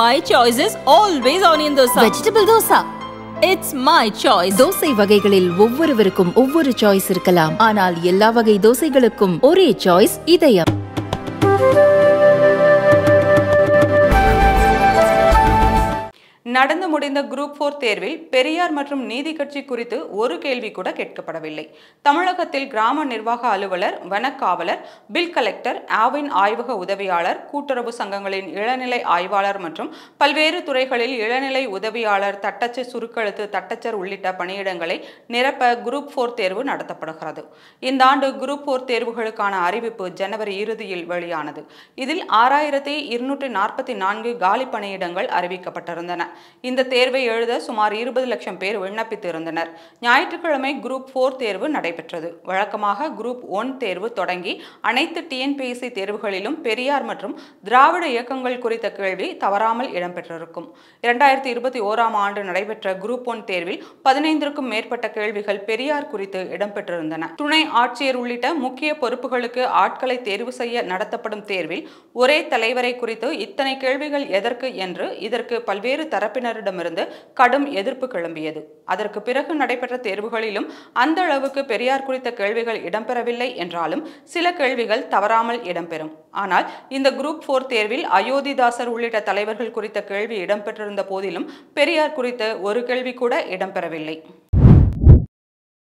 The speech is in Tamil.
my choice is always onion dosa vegetable dosa it's my choice dosa வகைகளில் ஒவ்வொருவருக்கும் ஒவ்வொரு சாய்ஸ் இருக்கலாம் ஆனால் எல்லா வகை தோசைகளுக்கும் ஒரே சாய்ஸ் இதயம் நடந்து முடிந்த குரூப் போர் தேர்வில் பெரியார் மற்றும் நீதி கட்சி குறித்து ஒரு கேள்வி கூட கேட்கப்படவில்லை தமிழகத்தில் கிராம நிர்வாக அலுவலர் வனக்காவலர் பில் கலெக்டர் ஆவின் ஆய்வக உதவியாளர் கூட்டுறவு சங்கங்களின் இளநிலை ஆய்வாளர் மற்றும் பல்வேறு துறைகளில் இளநிலை உதவியாளர் தட்டச்சு சுருக்கெழுத்து தட்டச்சர் உள்ளிட்ட பணியிடங்களை நிரப்ப குரூப் போர் தேர்வு நடத்தப்படுகிறது இந்த ஆண்டு குரூப் போர் தேர்வுகளுக்கான அறிவிப்பு ஜனவரி இறுதியில் வெளியானது இதில் ஆறாயிரத்தி இருநூற்றி நாற்பத்தி நான்கு காலி பணியிடங்கள் அறிவிக்கப்பட்டிருந்தன இந்த தேர்வை எழுத சுமார் இருபது லட்சம் பேர் விண்ணப்பித்திருந்தனர் ஞாயிற்றுக்கிழமை குரூப் போர் தேர்வு நடைபெற்றது வழக்கமாக குரூப் ஒன் தேர்வு தொடங்கி அனைத்து டிஎன்பிஎஸ்சி தேர்வுகளிலும் பெரியார் மற்றும் திராவிட இயக்கங்கள் குறித்த கேள்வி தவறாமல் இடம்பெற்றிருக்கும் இரண்டாயிரத்தி இருபத்தி ஓராம் ஆண்டு நடைபெற்ற குரூப் ஒன் தேர்வில் பதினைந்திற்கும் மேற்பட்ட கேள்விகள் பெரியார் குறித்து இடம்பெற்றிருந்தன துணை ஆட்சியர் உள்ளிட்ட முக்கிய பொறுப்புகளுக்கு ஆட்களை தேர்வு செய்ய நடத்தப்படும் தேர்வில் ஒரே தலைவரை குறித்து இத்தனை கேள்விகள் எதற்கு என்று இதற்கு பல்வேறு தரப்பு தரப்பினரிடமிருந்து கடும் எதிர்ப்பு கிளம்பியது அதற்கு பிறகு நடைபெற்ற தேர்வுகளிலும் அந்த அளவுக்கு பெரியார் குறித்த கேள்விகள் இடம்பெறவில்லை என்றாலும் சில கேள்விகள் தவறாமல் இடம்பெறும் ஆனால் இந்த குரூப் போர் தேர்வில் அயோத்திதாசர் உள்ளிட்ட தலைவர்கள் குறித்த கேள்வி இடம்பெற்றிருந்த போதிலும் பெரியார் குறித்த ஒரு கேள்வி கூட இடம்பெறவில்லை